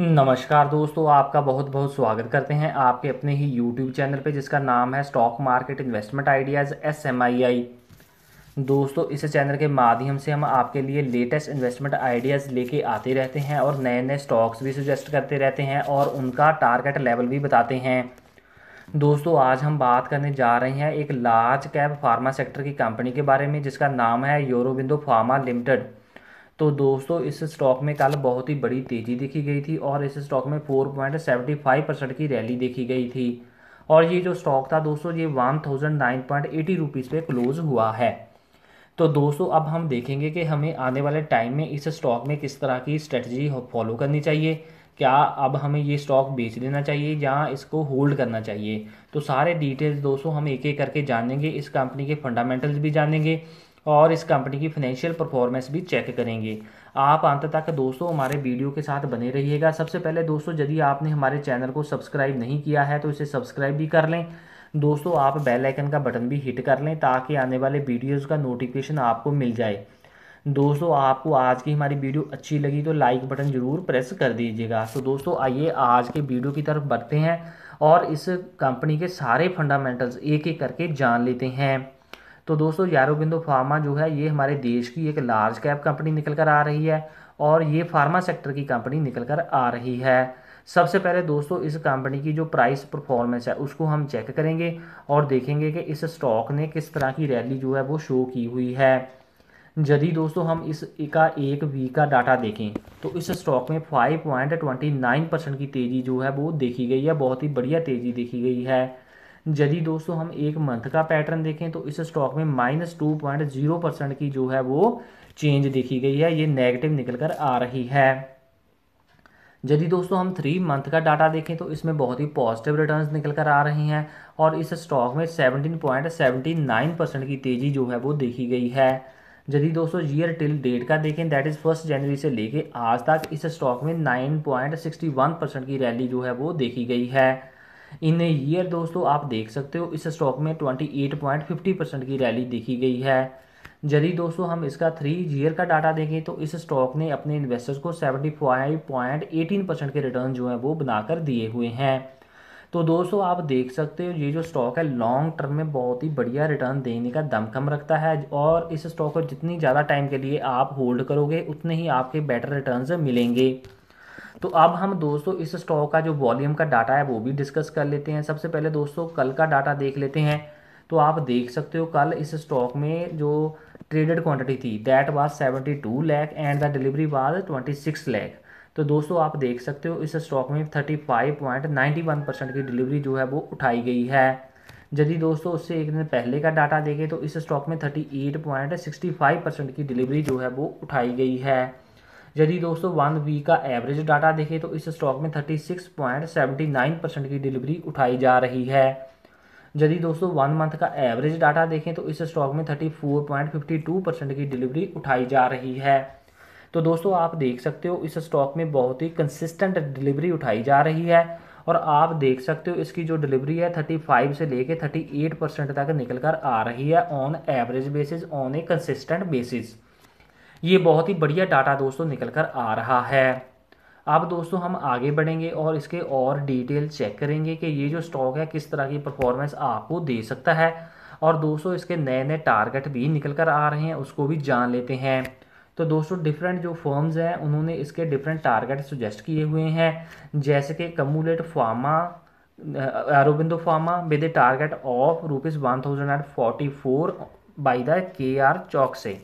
नमस्कार दोस्तों आपका बहुत बहुत स्वागत करते हैं आपके अपने ही यूट्यूब चैनल पे जिसका नाम है stock market investment ideas S M I I दोस्तों इस चैनल के माध्यम से हम आपके लिए लेटेस्ट इन्वेस्टमेंट आइडियाज़ लेके आते रहते हैं और नए नए स्टॉक्स भी सजेस्ट करते रहते हैं और उनका टारगेट लेवल भी बताते हैं दोस्तों आज हम बात करने जा रहे हैं एक लार्ज कैप फार्मा सेक्टर की कंपनी के बारे में जिसका नाम है यूरोबिंदो फार्मा लिमिटेड तो दोस्तों इस स्टॉक में कल बहुत ही बड़ी तेज़ी देखी गई थी और इस स्टॉक में four point seventy five percent की रैली देखी गई थी और ये जो स्टॉक था दोस्तों ये one thousand nine point eighty rupees पे क्लोज़ हुआ है तो दोस्तों अब हम देखेंगे कि हमें आने वाले टाइम में इस स्टॉक में किस तरह की स्ट्रेटजी फॉलो करनी चाहिए क्या अब हमें ये स्टॉक बेच देना चाहिए या इसको होल्ड करना चाहिए तो सारे डिटेल्स दोस्तों हम एक एक करके जानेंगे इस कंपनी के फंडामेंटल्स भी जानेंगे और इस कंपनी की फाइनेंशियल परफॉर्मेंस भी चेक करेंगे आप अंत तक दोस्तों हमारे वीडियो के साथ बने रहिएगा सबसे पहले दोस्तों यदि आपने हमारे चैनल को सब्सक्राइब नहीं किया है तो इसे सब्सक्राइब भी कर लें दोस्तों आप बेल आइकन का बटन भी हिट कर लें ताकि आने वाले वीडियोस का नोटिफिकेशन आपको मिल जाए दोस्तों आपको आज की हमारी वीडियो अच्छी लगी तो लाइक बटन ज़रूर प्रेस कर दीजिएगा तो दोस्तों आइए आज के वीडियो की तरफ बढ़ते हैं और इस कंपनी के सारे फंडामेंटल्स एक एक करके जान लेते हैं तो दोस्तों यारोबिंदो फार्मा जो है ये हमारे देश की एक लार्ज कैप कंपनी निकल कर आ रही है और ये फार्मा सेक्टर की कंपनी निकल कर आ रही है सबसे पहले दोस्तों इस कंपनी की जो प्राइस परफॉर्मेंस है उसको हम चेक करेंगे और देखेंगे कि इस स्टॉक ने किस तरह की रैली जो है वो शो की हुई है यदि दोस्तों हम इस का एक वीक का डाटा देखें तो इस स्टॉक में 5.29 परसेंट की तेज़ी जो है वो देखी गई है बहुत ही बढ़िया तेज़ी देखी गई है यदि दोस्तों हम एक मंथ का पैटर्न देखें तो इस स्टॉक में minus two point zero percent की जो है वो चेंज देखी गई है ये नेगेटिव निकल कर आ रही है यदि दोस्तों हम थ्री मंथ का डाटा देखें तो इसमें बहुत ही पॉजिटिव रिटर्न्स निकल कर आ रहे हैं और इस स्टॉक में सेवनटीन पॉइंट नाइन परसेंट की तेज़ी जो है वो देखी गई है यदि दोस्तों ईयर टिल डेट का देखें दैट इज़ फर्स्ट जनवरी से लेके आज तक इस स्टॉक में वन परसेंट की रैली जो है वो देखी गई है इन ईयर दोस्तों आप देख सकते हो इस स्टॉक में twenty eight point fifty percent की रैली देखी गई है यदि दोस्तों हम इसका थ्री ईयर का डाटा देखें तो इस स्टॉक ने अपने इन्वेस्टर्स को seventy five point eighteen percent के रिटर्न जो है वो बनाकर दिए हुए हैं तो दोस्तों आप देख सकते हो ये जो स्टॉक है लॉन्ग टर्म में बहुत ही बढ़िया रिटर्न देने का दमखम रखता है और इस स्टॉक को जितनी ज़्यादा टाइम के लिए आप होल्ड करोगे उतने ही आपके बेटर रिटर्न्स मिलेंगे तो अब हम दोस्तों इस स्टॉक का जो वॉल्यूम का डाटा है वो भी डिस्कस कर लेते हैं सबसे पहले दोस्तों कल का डाटा देख लेते हैं तो आप देख सकते हो कल इस स्टॉक में जो ट्रेडेड क्वांटिटी थी that was 72 lakh and the delivery was 26 lakh तो दोस्तों आप देख सकते हो इस स्टॉक में 35.91 परसेंट की डिलीवरी जो है वो उठाई गई है यदि दोस्तों उससे एक दिन पहले का डाटा देखें तो इस स्टॉक में 38.65 परसेंट की डिलीवरी जो है वो उठाई गई है यदि दोस्तों वन वी का एवरेज डाटा देखें तो इस स्टॉक में thirty six point nine percent की डिलीवरी उठाई जा रही है यदि दोस्तों वन मंथ का एवरेज डाटा देखें तो इस स्टॉक में thirty four point fifty two percent की डिलीवरी उठाई जा रही है तो दोस्तों आप देख सकते हो इस स्टॉक में बहुत ही कंसिस्टेंट डिलीवरी उठाई जा रही है और आप देख सकते हो इसकी जो डिलीवरी है थर्टी फाइव से लेके एट परसेंट तक निकल कर आ रही है on average basis on a consistent basis ये बहुत ही बढ़िया डाटा दोस्तों निकल कर आ रहा है अब दोस्तों हम आगे बढ़ेंगे और इसके और डिटेल चेक करेंगे कि ये जो स्टॉक है किस तरह की परफॉर्मेंस आपको दे सकता है और दोस्तों इसके नए नए टारगेट भी निकल कर आ रहे हैं उसको भी जान लेते हैं तो दोस्तों डिफरेंट जो फर्म्स हैं उन्होंने इसके डिफरेंट टारगेट सुजेस्ट किए हुए हैं जैसे कि कमूलेट pharma Aurobindo pharma with target of rupees one thousand and forty four by the K R Choksey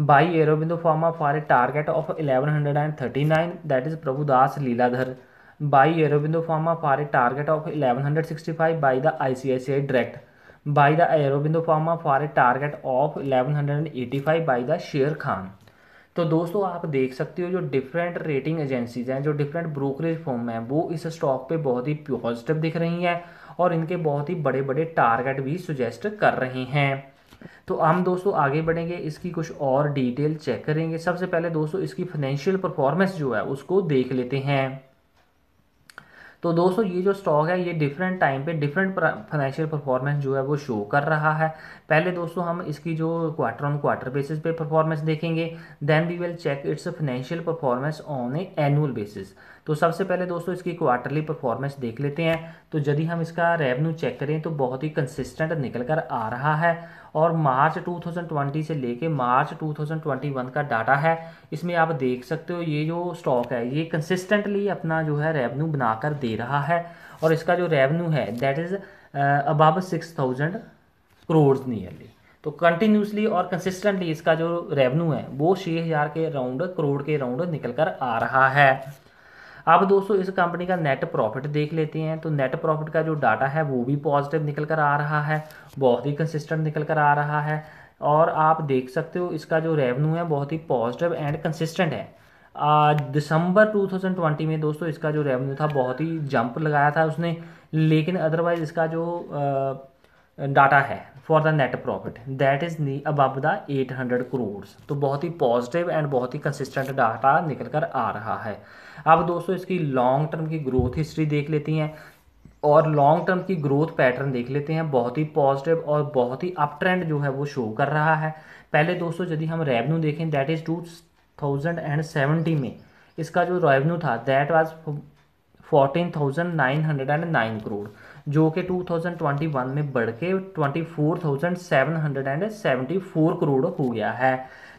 buy Aurobindo pharma for a target of eleven hundred and thirty nine that is Prabhudas Lilladher buy Aurobindo pharma for a target of eleven hundred sixty five by the I C I C I direct buy the Aurobindo pharma for a target of eleven hundred and eighty five by the Sharekhan तो दोस्तों आप देख सकते हो जो different rating agencies हैं जो different brokerage form हैं वो इस स्टॉक पे बहुत ही पॉजिटिव दिख रही हैं और इनके बहुत ही बड़े बड़े टारगेट भी सुजेस्ट कर रहे हैं तो हम दोस्तों आगे बढ़ेंगे इसकी कुछ और डिटेल चेक करेंगे सबसे पहले दोस्तों इसकी फाइनेंशियल परफॉर्मेंस जो है उसको देख लेते हैं तो दोस्तों ये जो स्टॉक है ये डिफरेंट टाइम पे डिफरेंट फाइनेंशियल परफॉर्मेंस जो है वो शो कर रहा है पहले दोस्तों हम इसकी जो क्वार्टर ऑन क्वार्टर बेसिस पे परफॉर्मेंस देखेंगे then we will check its financial performance on a annual basis तो सबसे पहले दोस्तों इसकी क्वार्टरली परफॉर्मेंस देख लेते हैं तो यदि हम इसका रेवेन्यू चेक करें तो बहुत ही कंसिस्टेंट निकल कर आ रहा है और मार्च 2020 से लेके मार्च 2021 का डाटा है इसमें आप देख सकते हो ये जो स्टॉक है ये कंसिस्टेंटली अपना जो है रेवेन्यू बनाकर दे रहा है और इसका जो रेवेन्यू है that is above six thousand crore nearly तो कंटिन्यूसली और कंसिस्टेंटली इसका जो रेवेन्यू है वो छः हज़ार के अराउंड करोड़ के अराउंड निकल कर आ रहा है अब दोस्तों इस कंपनी का नेट प्रॉफिट देख लेते हैं तो नेट प्रॉफिट का जो डाटा है वो भी पॉजिटिव निकल कर आ रहा है बहुत ही कंसिस्टेंट निकल कर आ रहा है और आप देख सकते हो इसका जो रेवेन्यू है बहुत ही पॉजिटिव एंड कंसिस्टेंट है दिसंबर 2020 में दोस्तों इसका जो रेवेन्यू था बहुत ही जंप लगाया था उसने लेकिन अदरवाइज़ इसका जो आ, डाटा है for the net profit that is नी अबव द 800 करोड़ तो बहुत ही पॉजिटिव एंड बहुत ही कंसिस्टेंट डाटा निकल कर आ रहा है अब दोस्तों इसकी लॉन्ग टर्म की ग्रोथ हिस्ट्री देख लेती हैं और लॉन्ग टर्म की ग्रोथ पैटर्न देख लेते हैं बहुत ही पॉजिटिव और बहुत ही अप ट्रेंड जो है वो शो कर रहा है पहले दोस्तों यदि हम रेवन्यू देखें that is two thousand and seventy में इसका जो रेवन्यू था that was fourteen thousand nine hundred and nine crore जो कि 2021 में बढ़ के फोर करोड़ हो गया है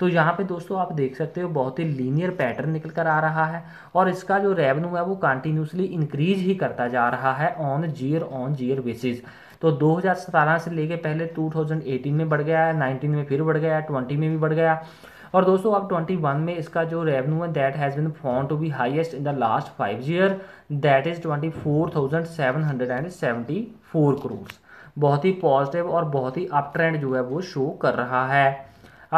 तो यहाँ पे दोस्तों आप देख सकते हो बहुत ही लीनियर पैटर्न निकल कर आ रहा है और इसका जो रेवेन्यू है वो कंटिन्यूसली इंक्रीज ही करता जा रहा है on year on year basis तो दो से लेके पहले 2018 में बढ़ गया है 19 में फिर बढ़ गया है 20 में भी बढ़ गया और दोस्तों अब 21 में इसका जो रेवेन्यू है that has been found to be highest in the last five year that is twenty four thousand seven hundred and seventy four crore बहुत ही पॉजिटिव और बहुत ही अप ट्रेंड जो है वो शो कर रहा है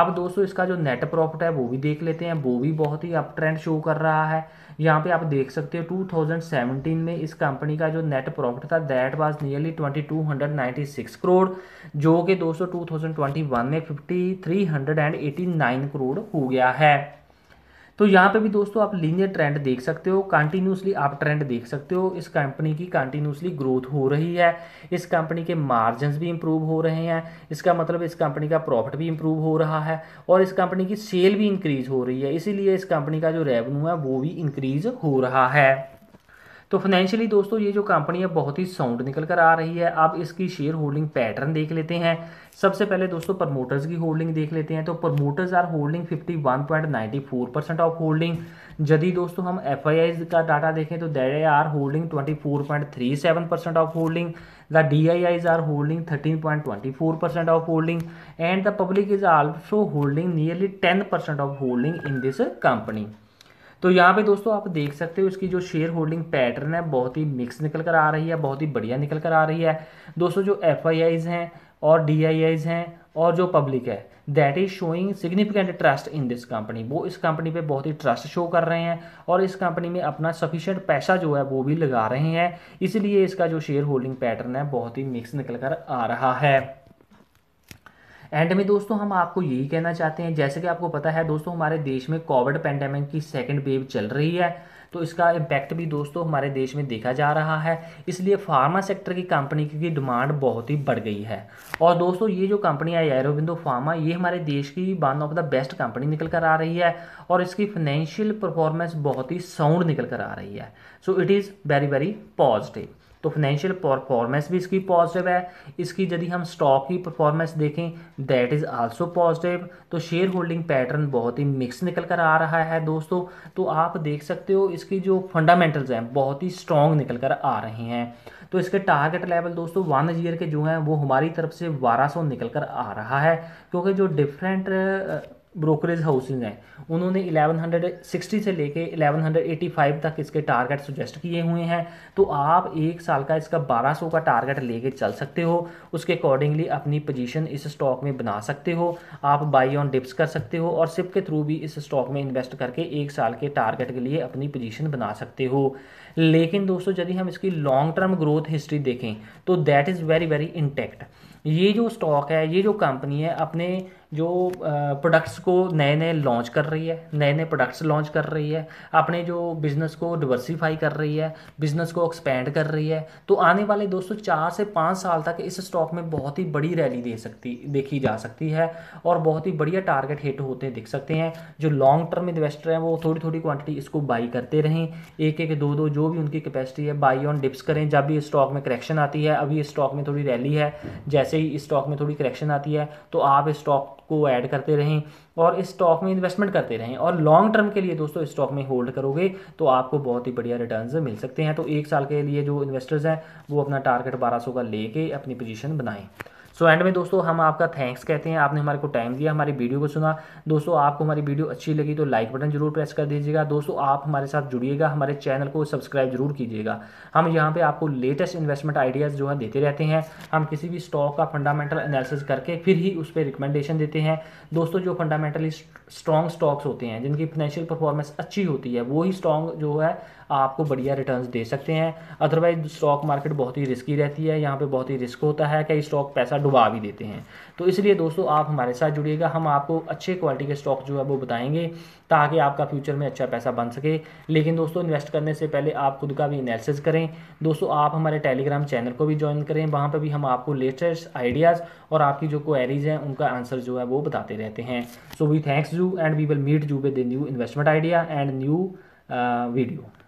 अब दोस्तों इसका जो नेट प्रॉफिट है वो भी देख लेते हैं वो भी बहुत ही अप ट्रेंड शो कर रहा है यहाँ पे आप देख सकते हो 2017 में इस कंपनी का जो नेट प्रॉफिट था दैट वाज नियरली 2296 करोड़ जो कि दोस्तों 2021 में 5389 करोड़ हो गया है तो यहाँ पे भी दोस्तों आप लीनियर ट्रेंड देख सकते हो कंटिन्यूसली आप ट्रेंड देख सकते हो इस कंपनी की कंटिन्यूसली ग्रोथ हो रही है इस कंपनी के मार्जिन भी इंप्रूव हो रहे हैं इसका मतलब इस कंपनी का प्रॉफिट भी इंप्रूव हो रहा है और इस कंपनी की सेल भी इंक्रीज हो रही है इसीलिए इस कंपनी का जो रेवेन्यू है वो भी इंक्रीज हो रहा है तो फाइनेंशियली दोस्तों ये जो कंपनी है बहुत ही साउंड निकल कर आ रही है अब इसकी शेयर होल्डिंग पैटर्न देख लेते हैं सबसे पहले दोस्तों प्रमोटर्स की होल्डिंग देख लेते हैं तो promoters are holding 51.94 percent of holding यदि दोस्तों हम एफ का डाटा देखें तो they are holding 24.37 percent of holding the D are holding 13.24 percent of holding and the public is also holding nearly 10 percent of holding in this company तो यहाँ पे दोस्तों आप देख सकते हो इसकी जो शेयर होल्डिंग पैटर्न है बहुत ही मिक्स निकल कर आ रही है बहुत ही बढ़िया निकल कर आ रही है दोस्तों जो एफ हैं और डी हैं और जो पब्लिक है that is showing significant trust in this company वो इस कंपनी पे बहुत ही ट्रस्ट शो कर रहे हैं और इस कंपनी में अपना सफिशेंट पैसा जो है वो भी लगा रहे हैं इसलिए इसका जो शेयर होल्डिंग पैटर्न है बहुत ही मिक्स निकल कर आ रहा है एंड में दोस्तों हम आपको यही कहना चाहते हैं जैसे कि आपको पता है दोस्तों हमारे देश में कोविड पैंडेमिक की सेकेंड वेव चल रही है तो इसका इम्पैक्ट भी दोस्तों हमारे देश में देखा जा रहा है इसलिए फार्मा सेक्टर की कंपनी की डिमांड बहुत ही बढ़ गई है और दोस्तों ये जो कंपनी है एरोविंदो फार्मा ये हमारे देश की one of the best company निकल कर आ रही है और इसकी फाइनेंशियल परफॉर्मेंस बहुत ही साउंड निकल कर आ रही है so it is very very positive तो फाइनेंशियल परफॉर्मेंस भी इसकी पॉजिटिव है इसकी यदि हम स्टॉक की परफॉर्मेंस देखें दैट इज़ आल्सो पॉजिटिव तो शेयर होल्डिंग पैटर्न बहुत ही मिक्स निकल कर आ रहा है दोस्तों तो आप देख सकते हो इसकी जो फंडामेंटल्स हैं बहुत ही स्ट्रॉन्ग निकल कर आ रहे हैं तो इसके टारगेट लेवल दोस्तों वन ईयर के जो हैं वो हमारी तरफ से 1200 निकल कर आ रहा है क्योंकि जो डिफरेंट ब्रोकरेज हाउसिंग है उन्होंने 1160 से लेके 1185 तक इसके टारगेट सुजेस्ट किए हुए हैं तो आप एक साल का इसका 1200 का टारगेट लेके चल सकते हो उसके अकॉर्डिंगली अपनी पोजीशन इस स्टॉक में बना सकते हो आप बाई ऑन डिप्स कर सकते हो और सिप के थ्रू भी इस स्टॉक में इन्वेस्ट करके एक साल के टारगेट के लिए अपनी पोजिशन बना सकते हो लेकिन दोस्तों यदि हम इसकी लॉन्ग टर्म ग्रोथ हिस्ट्री देखें तो that is very very intact ये जो स्टॉक है ये जो कंपनी है अपने जो प्रोडक्ट्स को नए नए लॉन्च कर रही है नए नए प्रोडक्ट्स लॉन्च कर रही है अपने जो बिज़नेस को डिवर्सिफाई कर रही है बिज़नेस को एक्सपेंड कर रही है तो आने वाले दोस्तों चार से पाँच साल तक इस स्टॉक में बहुत ही बड़ी रैली दे सकती देखी जा सकती है और बहुत ही बढ़िया टारगेट हिट होते दिख सकते हैं जो लॉन्ग टर्म इन्वेस्टर हैं वो थोड़ी थोड़ी क्वांटिटी इसको बाई करते रहें एक एक दो दो जो भी उनकी कैपेसिटी है बाई ऑन डिप्स करें जब भी इस स्टॉक में करेक्शन आती है अभी इस स्टॉक में थोड़ी रैली है जैसे जैसे ही इस स्टॉक में थोड़ी करेक्शन आती है तो आप इस स्टॉक को ऐड करते रहें और इस स्टॉक में इन्वेस्टमेंट करते रहें और लॉन्ग टर्म के लिए दोस्तों स्टॉक में होल्ड करोगे तो आपको बहुत ही बढ़िया रिटर्न मिल सकते हैं तो एक साल के लिए जो इन्वेस्टर्स हैं वो अपना टारगेट बारह का लेके अपनी पोजिशन बनाएं सो एंड में दोस्तों हम आपका थैंक्स कहते हैं आपने हमारे को टाइम दिया हमारी वीडियो को सुना दोस्तों आपको हमारी वीडियो अच्छी लगी तो लाइक बटन जरूर प्रेस कर दीजिएगा दोस्तों आप हमारे साथ जुड़िएगा हमारे चैनल को सब्सक्राइब जरूर कीजिएगा हम यहाँ पे आपको लेटेस्ट इन्वेस्टमेंट आइडियाज़ जो है देते रहते हैं हम किसी भी स्टॉक का फंडामेंटल एनालिसिस करके फिर ही उस पर रिकमेंडेशन देते हैं दोस्तों जो फंडामेंटली स्ट्रॉन्ग स्टॉक्स होते हैं जिनकी फाइनेंशियल परफॉर्मेंस अच्छी होती है वही स्ट्रॉन्ग जो है आपको बढ़िया रिटर्न दे सकते हैं अदरवाइज स्टॉक मार्केट बहुत ही रिस्की रहती है यहाँ पर बहुत ही रिस्क होता है कई स्टॉक पैसा डुबा भी देते हैं तो इसलिए दोस्तों आप हमारे साथ जुड़िएगा हम आपको अच्छे क्वालिटी के स्टॉक जो है वो बताएंगे ताकि आपका फ्यूचर में अच्छा पैसा बन सके लेकिन दोस्तों इन्वेस्ट करने से पहले आप खुद का भी एनालिसिस करें दोस्तों आप हमारे टेलीग्राम चैनल को भी ज्वाइन करें वहाँ पर भी हम आपको लेटेस्ट आइडियाज़ और आपकी जो क्वेरीज हैं उनका आंसर जो है वो बताते रहते हैं so we thanks you and we will meet you with new investment idea and new video